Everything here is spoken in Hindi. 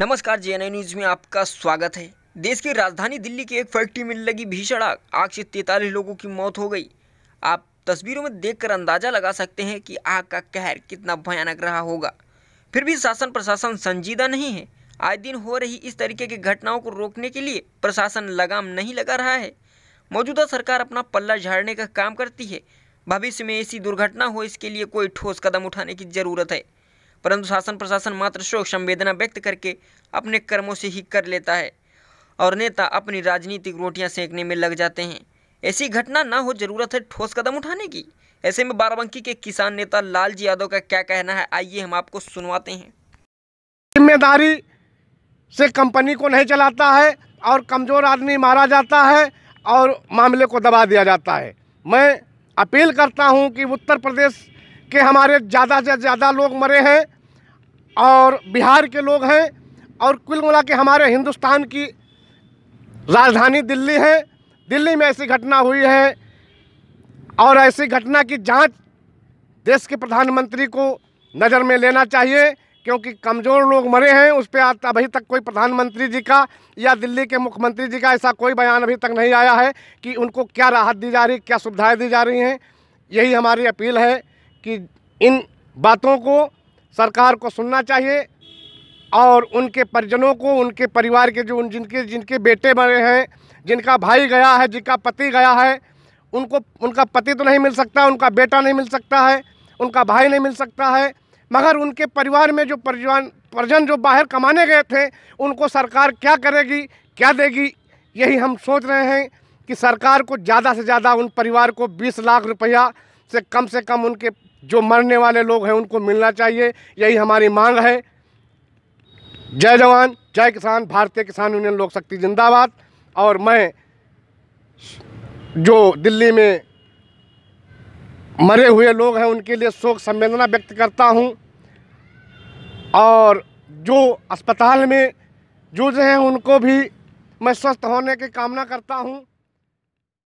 नमस्कार जे न्यूज़ में आपका स्वागत है देश की राजधानी दिल्ली की एक फैक्ट्री में लगी भीषण आग आग से तैतालीस लोगों की मौत हो गई आप तस्वीरों में देखकर अंदाज़ा लगा सकते हैं कि आग का कहर कितना भयानक रहा होगा फिर भी शासन प्रशासन संजीदा नहीं है आए दिन हो रही इस तरीके की घटनाओं को रोकने के लिए प्रशासन लगाम नहीं लगा रहा है मौजूदा सरकार अपना पल्ला झाड़ने का काम करती है भविष्य में ऐसी दुर्घटना हो इसके लिए कोई ठोस कदम उठाने की ज़रूरत है परंतु शासन प्रशासन मात्र शोक संवेदना व्यक्त करके अपने कर्मों से ही कर लेता है और नेता अपनी राजनीतिक रोटियां सेंकने में लग जाते हैं ऐसी घटना ना हो जरूरत है ठोस कदम उठाने की ऐसे में बाराबंकी के किसान नेता लालजी यादव का क्या कहना है आइए हम आपको सुनवाते हैं जिम्मेदारी से कंपनी को नहीं चलाता है और कमज़ोर आदमी मारा जाता है और मामले को दबा दिया जाता है मैं अपील करता हूं कि उत्तर प्रदेश कि हमारे ज़्यादा से ज़्यादा लोग मरे हैं और बिहार के लोग हैं और कुल मिला के हमारे हिंदुस्तान की राजधानी दिल्ली है दिल्ली में ऐसी घटना हुई है और ऐसी घटना की जांच देश के प्रधानमंत्री को नज़र में लेना चाहिए क्योंकि कमज़ोर लोग मरे हैं उस पर अभी तक कोई प्रधानमंत्री जी का या दिल्ली के मुख्यमंत्री जी का ऐसा कोई बयान अभी तक नहीं आया है कि उनको क्या राहत दी जा रही क्या सुविधाएँ दी जा रही हैं यही हमारी अपील है कि इन बातों को सरकार को सुनना चाहिए और उनके परिजनों को उनके परिवार के जो उन जिनके जिनके बेटे बड़े हैं जिनका भाई गया है जिनका पति गया है उनको उनका पति तो नहीं मिल सकता उनका बेटा नहीं मिल सकता है उनका भाई नहीं मिल सकता है मगर उनके परिवार में जो परिजन परिजन जो बाहर कमाने गए थे उनको सरकार क्या करेगी क्या देगी यही हम सोच रहे हैं कि सरकार को ज़्यादा से ज़्यादा उन परिवार को बीस लाख रुपया से कम से कम उनके जो मरने वाले लोग हैं उनको मिलना चाहिए यही हमारी मांग है जय जवान जय किसान भारतीय किसान यूनियन लोक शक्ति जिंदाबाद और मैं जो दिल्ली में मरे हुए लोग हैं उनके लिए शोक संवेदना व्यक्त करता हूं और जो अस्पताल में जूझ रहे हैं उनको भी मैं स्वस्थ होने की कामना करता हूं